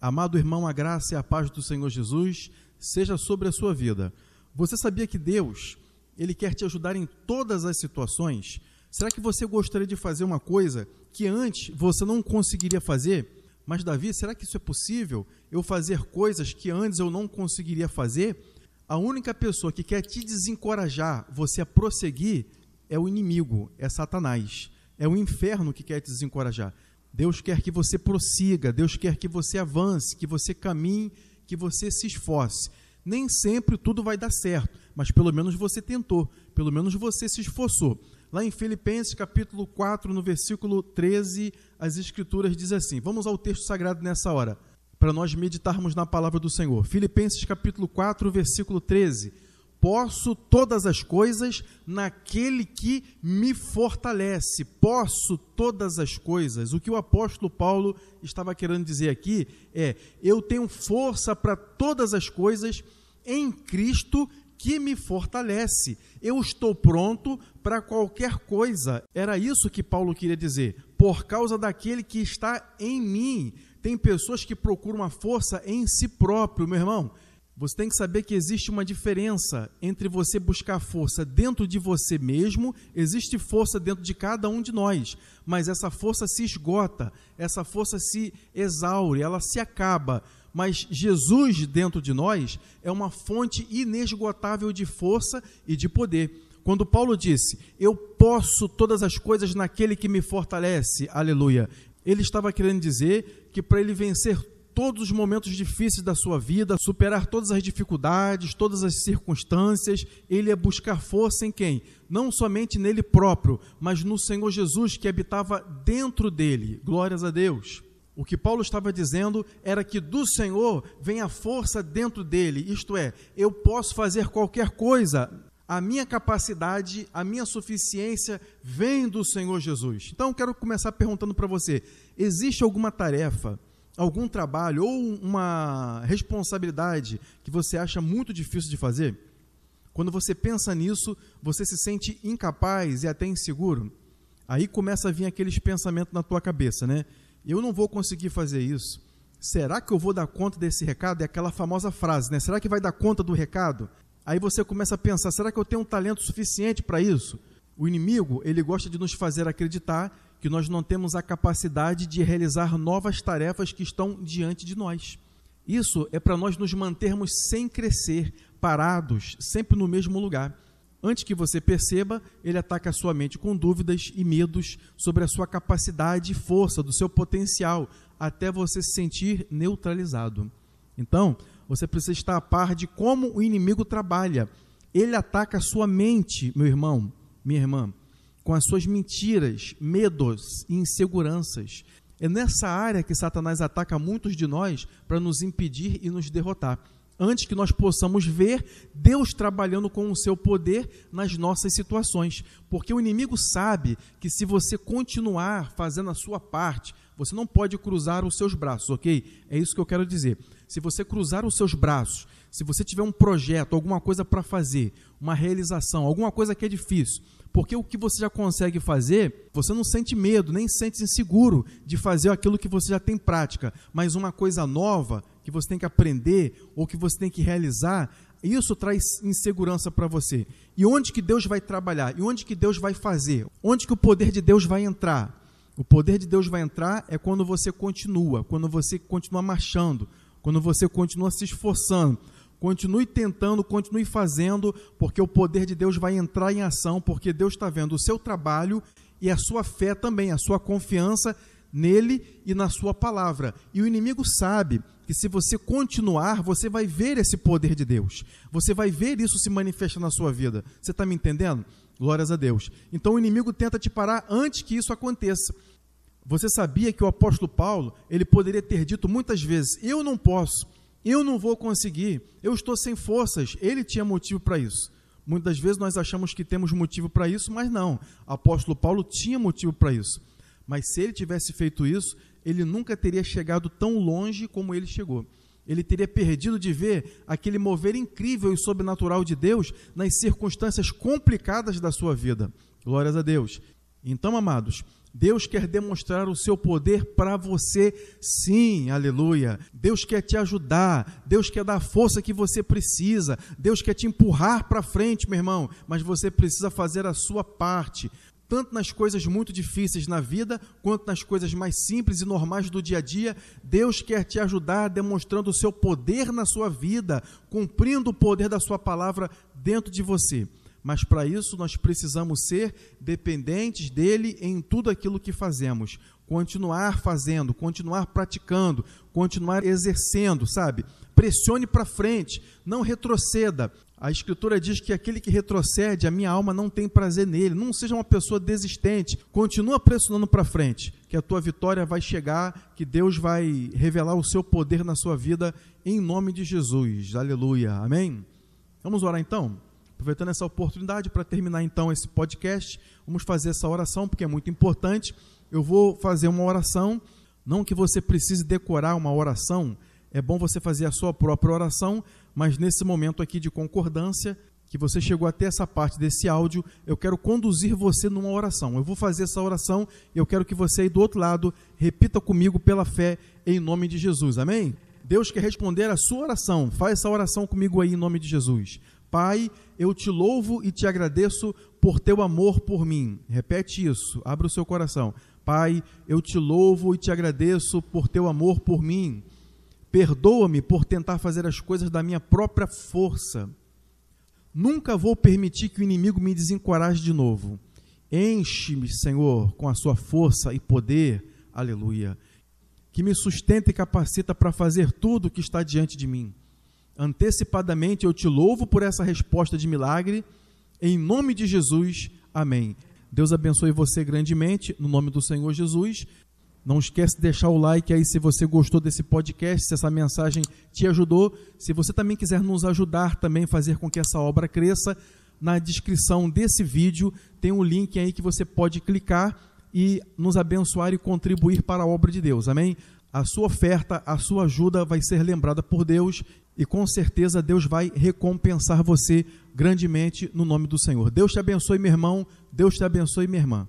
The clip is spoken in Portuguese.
Amado irmão, a graça e a paz do Senhor Jesus seja sobre a sua vida. Você sabia que Deus, ele quer te ajudar em todas as situações? Será que você gostaria de fazer uma coisa que antes você não conseguiria fazer? Mas Davi, será que isso é possível? Eu fazer coisas que antes eu não conseguiria fazer? A única pessoa que quer te desencorajar, você a prosseguir, é o inimigo, é Satanás. É o inferno que quer te desencorajar. Deus quer que você prossiga, Deus quer que você avance, que você caminhe, que você se esforce. Nem sempre tudo vai dar certo, mas pelo menos você tentou, pelo menos você se esforçou. Lá em Filipenses capítulo 4, no versículo 13, as escrituras diz assim: Vamos ao texto sagrado nessa hora, para nós meditarmos na palavra do Senhor. Filipenses capítulo 4, versículo 13. Posso todas as coisas naquele que me fortalece. Posso todas as coisas. O que o apóstolo Paulo estava querendo dizer aqui é: eu tenho força para todas as coisas em Cristo que me fortalece. Eu estou pronto para qualquer coisa. Era isso que Paulo queria dizer. Por causa daquele que está em mim. Tem pessoas que procuram a força em si próprio, meu irmão. Você tem que saber que existe uma diferença entre você buscar força dentro de você mesmo, existe força dentro de cada um de nós, mas essa força se esgota, essa força se exaure, ela se acaba. Mas Jesus dentro de nós é uma fonte inesgotável de força e de poder. Quando Paulo disse: Eu posso todas as coisas naquele que me fortalece, aleluia, ele estava querendo dizer que para ele vencer todos os momentos difíceis da sua vida, superar todas as dificuldades, todas as circunstâncias. Ele é buscar força em quem? Não somente nele próprio, mas no Senhor Jesus que habitava dentro dele. Glórias a Deus. O que Paulo estava dizendo era que do Senhor vem a força dentro dele, isto é, eu posso fazer qualquer coisa, a minha capacidade, a minha suficiência vem do Senhor Jesus. Então, quero começar perguntando para você: existe alguma tarefa algum trabalho ou uma responsabilidade que você acha muito difícil de fazer? Quando você pensa nisso, você se sente incapaz e até inseguro. Aí começa a vir aqueles pensamentos na tua cabeça, né? Eu não vou conseguir fazer isso. Será que eu vou dar conta desse recado? É aquela famosa frase, né? Será que vai dar conta do recado? Aí você começa a pensar, será que eu tenho um talento suficiente para isso? O inimigo, ele gosta de nos fazer acreditar que nós não temos a capacidade de realizar novas tarefas que estão diante de nós. Isso é para nós nos mantermos sem crescer, parados, sempre no mesmo lugar. Antes que você perceba, ele ataca a sua mente com dúvidas e medos sobre a sua capacidade e força, do seu potencial, até você se sentir neutralizado. Então, você precisa estar a par de como o inimigo trabalha. Ele ataca a sua mente, meu irmão, minha irmã com as suas mentiras, medos e inseguranças. É nessa área que Satanás ataca muitos de nós para nos impedir e nos derrotar. Antes que nós possamos ver Deus trabalhando com o seu poder nas nossas situações. Porque o inimigo sabe que se você continuar fazendo a sua parte, você não pode cruzar os seus braços, ok? É isso que eu quero dizer. Se você cruzar os seus braços, se você tiver um projeto, alguma coisa para fazer, uma realização, alguma coisa que é difícil, porque o que você já consegue fazer, você não sente medo, nem sente inseguro de fazer aquilo que você já tem prática. Mas uma coisa nova que você tem que aprender ou que você tem que realizar, isso traz insegurança para você. E onde que Deus vai trabalhar? E onde que Deus vai fazer? Onde que o poder de Deus vai entrar? O poder de Deus vai entrar é quando você continua, quando você continua marchando, quando você continua se esforçando. Continue tentando, continue fazendo, porque o poder de Deus vai entrar em ação, porque Deus está vendo o seu trabalho e a sua fé também, a sua confiança nele e na sua palavra. E o inimigo sabe que se você continuar, você vai ver esse poder de Deus. Você vai ver isso se manifestar na sua vida. Você está me entendendo? Glórias a Deus. Então o inimigo tenta te parar antes que isso aconteça. Você sabia que o apóstolo Paulo, ele poderia ter dito muitas vezes: "Eu não posso", eu não vou conseguir, eu estou sem forças. Ele tinha motivo para isso. Muitas vezes nós achamos que temos motivo para isso, mas não. apóstolo Paulo tinha motivo para isso. Mas se ele tivesse feito isso, ele nunca teria chegado tão longe como ele chegou. Ele teria perdido de ver aquele mover incrível e sobrenatural de Deus nas circunstâncias complicadas da sua vida. Glórias a Deus. Então, amados, Deus quer demonstrar o seu poder para você, sim, aleluia. Deus quer te ajudar, Deus quer dar a força que você precisa, Deus quer te empurrar para frente, meu irmão, mas você precisa fazer a sua parte tanto nas coisas muito difíceis na vida, quanto nas coisas mais simples e normais do dia a dia, Deus quer te ajudar demonstrando o seu poder na sua vida, cumprindo o poder da sua palavra dentro de você mas para isso nós precisamos ser dependentes dele em tudo aquilo que fazemos. Continuar fazendo, continuar praticando, continuar exercendo, sabe? Pressione para frente, não retroceda. A Escritura diz que aquele que retrocede, a minha alma não tem prazer nele. Não seja uma pessoa desistente. Continua pressionando para frente, que a tua vitória vai chegar, que Deus vai revelar o seu poder na sua vida, em nome de Jesus. Aleluia. Amém? Vamos orar então? Aproveitando essa oportunidade para terminar então esse podcast, vamos fazer essa oração porque é muito importante. Eu vou fazer uma oração, não que você precise decorar uma oração, é bom você fazer a sua própria oração, mas nesse momento aqui de concordância, que você chegou até essa parte desse áudio, eu quero conduzir você numa oração. Eu vou fazer essa oração e eu quero que você aí do outro lado repita comigo pela fé em nome de Jesus. Amém? Deus quer responder a sua oração. Faz essa oração comigo aí em nome de Jesus. Pai, eu te louvo e te agradeço por teu amor por mim. Repete isso, abre o seu coração. Pai, eu te louvo e te agradeço por teu amor por mim. Perdoa-me por tentar fazer as coisas da minha própria força. Nunca vou permitir que o inimigo me desencoraje de novo. Enche-me, Senhor, com a sua força e poder. Aleluia. Que me sustenta e capacita para fazer tudo o que está diante de mim. Antecipadamente eu te louvo por essa resposta de milagre. Em nome de Jesus, amém. Deus abençoe você grandemente, no nome do Senhor Jesus. Não esquece de deixar o like aí se você gostou desse podcast, se essa mensagem te ajudou. Se você também quiser nos ajudar também fazer com que essa obra cresça, na descrição desse vídeo tem um link aí que você pode clicar e nos abençoar e contribuir para a obra de Deus. Amém? a sua oferta, a sua ajuda vai ser lembrada por Deus e com certeza Deus vai recompensar você grandemente no nome do Senhor. Deus te abençoe, meu irmão. Deus te abençoe, minha irmã.